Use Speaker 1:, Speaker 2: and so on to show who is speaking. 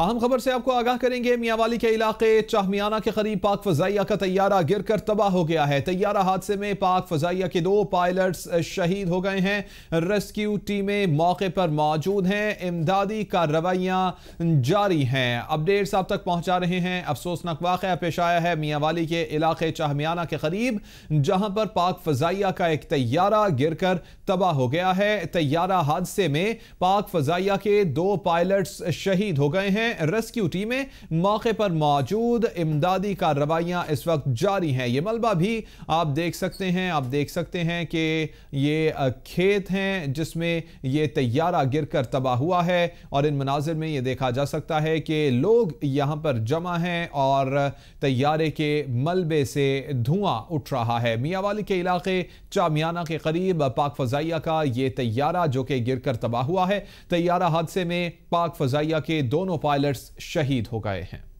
Speaker 1: اہم خبر سے آپ کو آگاہ کریں گے میاں والی کے علاقے چاہمیانہ کے قریب پاک فضائیہ کا طیارہ گر کر تباہ ہو گیا ہے طیارہ حادثے میں پاک فضائیہ کے دو پائلٹس شہید ہو گئے ہیں ریسکیو ٹیمیں موقع پر موجود ہیں امدادی کارروائیاں جاری ہیں اپڈیٹس آپ تک پہنچا رہے ہیں افسوسناک واقعہ پیش آیا ہے میاں والی کے علاقے چاہمیانہ کے قریب جہاں پر پاک فضائیہ کا ایک طیارہ گر کر تباہ ہو گیا ہے طیارہ حادثے میں پاک فضائیہ کے دو پائلٹس شہید ہو گئے ہیں हैं रेस्क्यू टीमें मौके पर मौजूद इमदादी कार्रवाइयाँ इस वक्त जारी हैं ये मलबा भी आप देख सकते हैं आप देख सकते हैं कि ये खेत हैं जिसमें ये तैयारा गिर तबाह हुआ है और इन मनाजिर में ये देखा जा सकता है कि लोग यहाँ पर जमा हैं और तैयारे के मलबे से धुआं उठ रहा है मियावाली के इलाके चामियाना के करीब पाक फजाइया का ये तैयारा जो कि गिर कर तबाह हुआ है तैयारा हादसे में पाक फजाइया के दोनों पायलट्स शहीद हो गए हैं